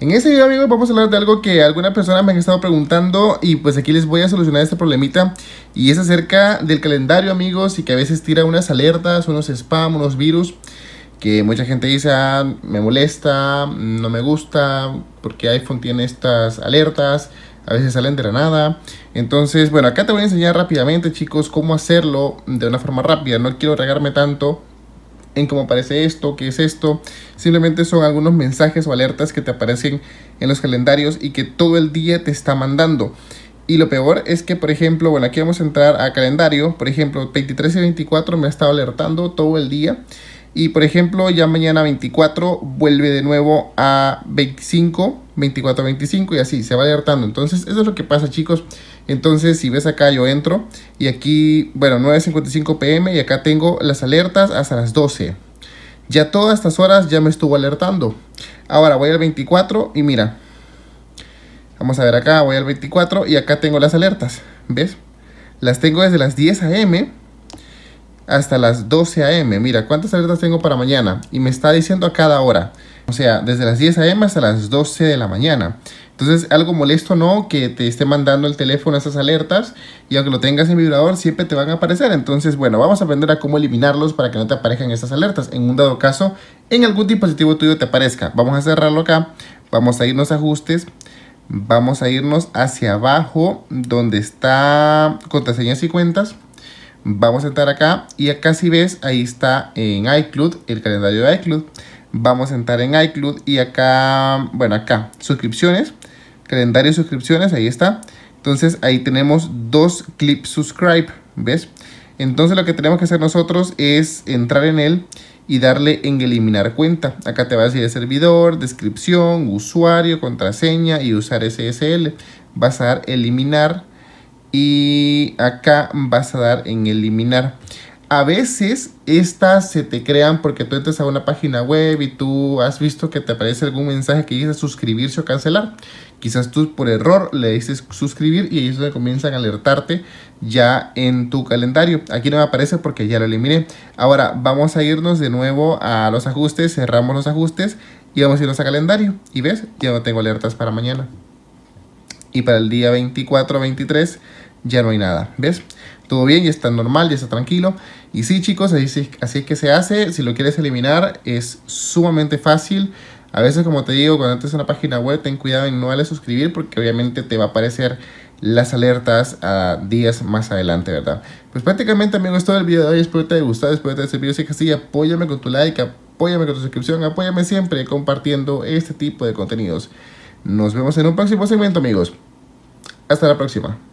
En este video amigos vamos a hablar de algo que alguna persona me han estado preguntando y pues aquí les voy a solucionar este problemita y es acerca del calendario amigos y que a veces tira unas alertas, unos spam, unos virus que mucha gente dice ah, me molesta, no me gusta porque iPhone tiene estas alertas, a veces salen de la nada. Entonces bueno acá te voy a enseñar rápidamente chicos cómo hacerlo de una forma rápida, no quiero regarme tanto en cómo aparece esto, qué es esto. Simplemente son algunos mensajes o alertas que te aparecen en los calendarios y que todo el día te está mandando. Y lo peor es que, por ejemplo, bueno, aquí vamos a entrar a calendario. Por ejemplo, 23 y 24 me ha estado alertando todo el día. Y por ejemplo, ya mañana 24 vuelve de nuevo a 25 24 25 y así, se va alertando. Entonces, eso es lo que pasa, chicos. Entonces, si ves acá, yo entro y aquí, bueno, 9.55 pm y acá tengo las alertas hasta las 12. Ya todas estas horas ya me estuvo alertando. Ahora voy al 24 y mira. Vamos a ver acá, voy al 24 y acá tengo las alertas. ¿Ves? Las tengo desde las 10 a.m. hasta las 12 a.m. Mira, ¿cuántas alertas tengo para mañana? Y me está diciendo a cada hora. O sea, desde las 10 a.m. hasta las 12 de la mañana. Entonces, algo molesto no que te esté mandando el teléfono esas alertas y aunque lo tengas en vibrador, siempre te van a aparecer. Entonces, bueno, vamos a aprender a cómo eliminarlos para que no te aparezcan estas alertas. En un dado caso, en algún dispositivo tuyo te aparezca. Vamos a cerrarlo acá, vamos a irnos a ajustes, vamos a irnos hacia abajo donde está contraseñas y cuentas. Vamos a entrar acá y acá si ves, ahí está en iCloud, el calendario de iCloud. Vamos a entrar en iCloud y acá, bueno, acá, suscripciones, calendario de suscripciones, ahí está. Entonces ahí tenemos dos clips subscribe, ¿ves? Entonces lo que tenemos que hacer nosotros es entrar en él y darle en eliminar cuenta. Acá te va a decir el servidor, descripción, usuario, contraseña y usar SSL. Vas a dar eliminar y acá vas a dar en eliminar a veces estas se te crean porque tú entras a una página web y tú has visto que te aparece algún mensaje que dice suscribirse o cancelar. Quizás tú por error le dices suscribir y ellos te comienzan a alertarte ya en tu calendario. Aquí no me aparece porque ya lo eliminé. Ahora vamos a irnos de nuevo a los ajustes, cerramos los ajustes y vamos a irnos a calendario. Y ves, ya no tengo alertas para mañana. Y para el día 24, 23 ya no hay nada. ¿Ves? todo bien, ya está normal, ya está tranquilo. Y sí, chicos, así, así es que se hace. Si lo quieres eliminar, es sumamente fácil. A veces, como te digo, cuando entres a una página web, ten cuidado y no darle suscribir porque obviamente te va a aparecer las alertas a días más adelante, ¿verdad? Pues prácticamente, amigos, todo el video de hoy. Espero que te haya gustado, espero que te haya servido. Si es así, apóyame con tu like, apóyame con tu suscripción, apóyame siempre compartiendo este tipo de contenidos. Nos vemos en un próximo segmento, amigos. Hasta la próxima.